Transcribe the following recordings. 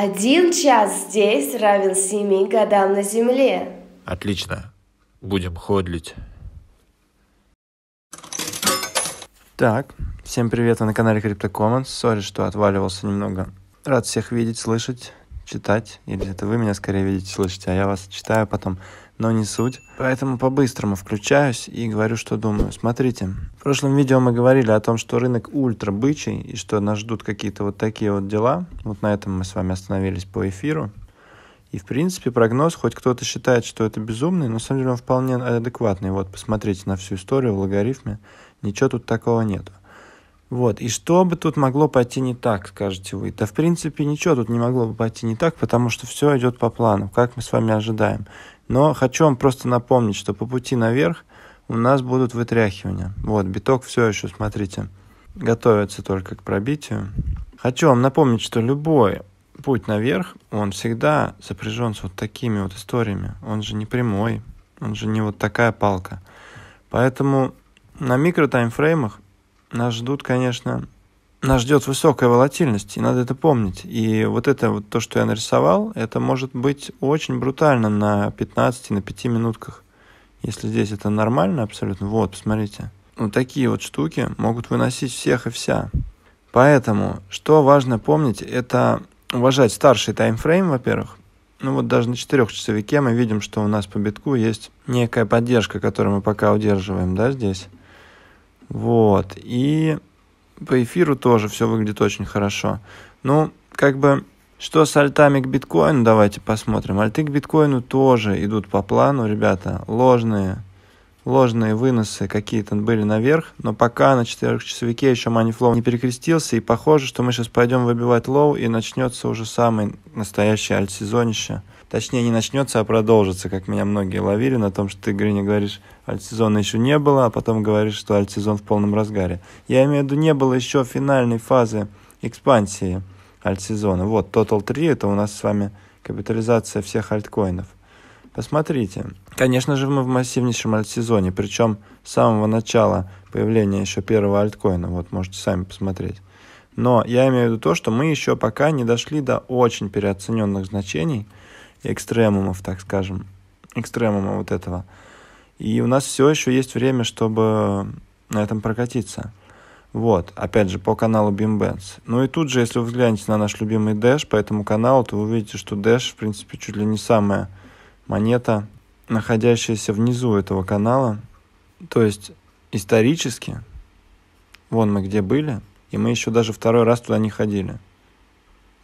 Один час здесь равен семи годам на Земле. Отлично. Будем ходить. Так, всем привет, вы на канале CryptoCommons. Сори, что отваливался немного. Рад всех видеть, слышать читать, или это вы меня скорее видите, слышите, а я вас читаю потом, но не суть. Поэтому по-быстрому включаюсь и говорю, что думаю. Смотрите, в прошлом видео мы говорили о том, что рынок ультра бычий, и что нас ждут какие-то вот такие вот дела. Вот на этом мы с вами остановились по эфиру. И, в принципе, прогноз, хоть кто-то считает, что это безумный, но на самом деле он вполне адекватный. Вот, посмотрите на всю историю в логарифме, ничего тут такого нету. Вот. И что бы тут могло пойти не так, скажете вы? Да, в принципе, ничего тут не могло бы пойти не так, потому что все идет по плану, как мы с вами ожидаем. Но хочу вам просто напомнить, что по пути наверх у нас будут вытряхивания. Вот, биток все еще, смотрите, готовится только к пробитию. Хочу вам напомнить, что любой путь наверх, он всегда сопряжен с вот такими вот историями. Он же не прямой, он же не вот такая палка. Поэтому на микро таймфреймах нас ждут, конечно, нас ждет высокая волатильность, и надо это помнить. И вот это вот то, что я нарисовал, это может быть очень брутально на 15, на 5 минутках. Если здесь это нормально абсолютно, вот, посмотрите. Вот такие вот штуки могут выносить всех и вся. Поэтому, что важно помнить, это уважать старший таймфрейм, во-первых. Ну вот даже на четырехчасовике мы видим, что у нас по битку есть некая поддержка, которую мы пока удерживаем, да, здесь. Вот. И по эфиру тоже все выглядит очень хорошо. Ну, как бы, что с альтами к биткоину, давайте посмотрим. Альты к биткоину тоже идут по плану, ребята. Ложные, ложные выносы какие-то были наверх, но пока на четырехчасовике еще манифлоу не перекрестился, и похоже, что мы сейчас пойдем выбивать лоу, и начнется уже самый настоящий альт-сезонище точнее не начнется, а продолжится, как меня многие ловили на том, что ты, Гриня, говоришь, альтсезона еще не было, а потом говоришь, что альтсезон в полном разгаре. Я имею в виду, не было еще финальной фазы экспансии альтсезона. Вот, Total 3 это у нас с вами капитализация всех альткоинов. Посмотрите. Конечно же, мы в массивнейшем альтсезоне, причем с самого начала появления еще первого альткоина. Вот, можете сами посмотреть. Но я имею в виду то, что мы еще пока не дошли до очень переоцененных значений – экстремумов, так скажем, экстремума вот этого. И у нас все еще есть время, чтобы на этом прокатиться. Вот, опять же, по каналу BeamBands. Ну и тут же, если вы взглянете на наш любимый Dash по этому каналу, то вы увидите, что Dash, в принципе, чуть ли не самая монета, находящаяся внизу этого канала. То есть, исторически, вон мы где были, и мы еще даже второй раз туда не ходили.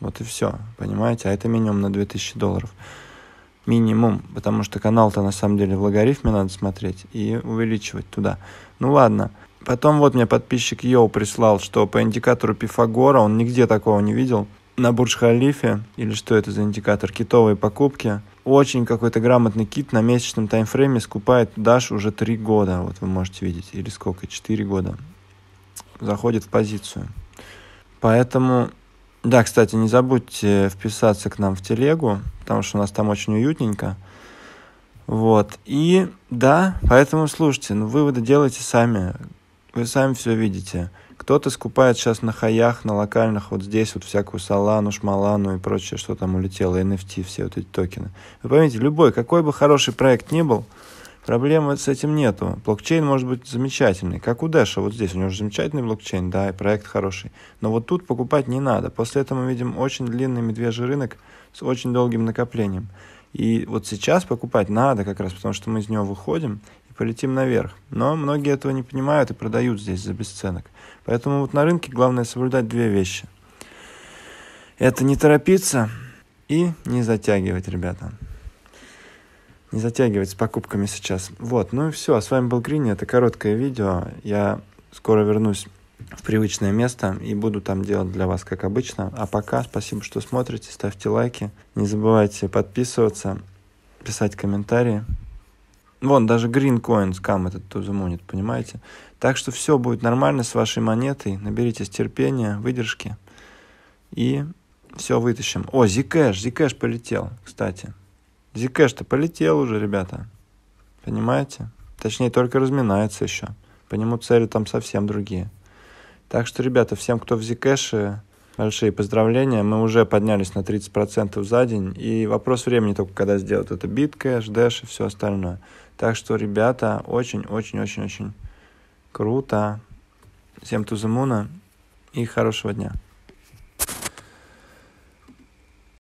Вот и все, понимаете? А это минимум на 2000 долларов. Минимум, потому что канал-то на самом деле в логарифме надо смотреть и увеличивать туда. Ну ладно. Потом вот мне подписчик Йоу прислал, что по индикатору Пифагора он нигде такого не видел. На Бурдж-Халифе, или что это за индикатор, китовые покупки, очень какой-то грамотный кит на месячном таймфрейме скупает Dash уже 3 года, вот вы можете видеть, или сколько, 4 года, заходит в позицию. Поэтому да, кстати, не забудьте вписаться к нам в телегу, потому что у нас там очень уютненько. Вот. И да, поэтому слушайте, ну выводы делайте сами. Вы сами все видите. Кто-то скупает сейчас на хаях, на локальных, вот здесь вот всякую салану, шмалану и прочее, что там улетело, NFT, все вот эти токены. Вы поймите, любой, какой бы хороший проект ни был, Проблемы с этим нету. Блокчейн может быть замечательный, как у Дэша вот здесь. У него же замечательный блокчейн, да, и проект хороший. Но вот тут покупать не надо. После этого мы видим очень длинный медвежий рынок с очень долгим накоплением. И вот сейчас покупать надо как раз, потому что мы из него выходим и полетим наверх. Но многие этого не понимают и продают здесь за бесценок. Поэтому вот на рынке главное соблюдать две вещи. Это не торопиться и не затягивать, ребята не затягивать с покупками сейчас. Вот, ну и все. А с вами был Грини. Это короткое видео. Я скоро вернусь в привычное место и буду там делать для вас, как обычно. А пока спасибо, что смотрите, ставьте лайки. Не забывайте подписываться, писать комментарии. Вон, даже Green Coin Scam этот тузумунит, понимаете? Так что все будет нормально с вашей монетой. Наберитесь терпения, выдержки. И все вытащим. О, Zcash, Zcash полетел, кстати. Zcash-то полетел уже, ребята. Понимаете? Точнее, только разминается еще. По нему цели там совсем другие. Так что, ребята, всем, кто в Zcash, большие поздравления. Мы уже поднялись на 30% за день. И вопрос времени только, когда сделают это биткэш, дэш и все остальное. Так что, ребята, очень-очень-очень-очень круто. Всем тузамуна и хорошего дня.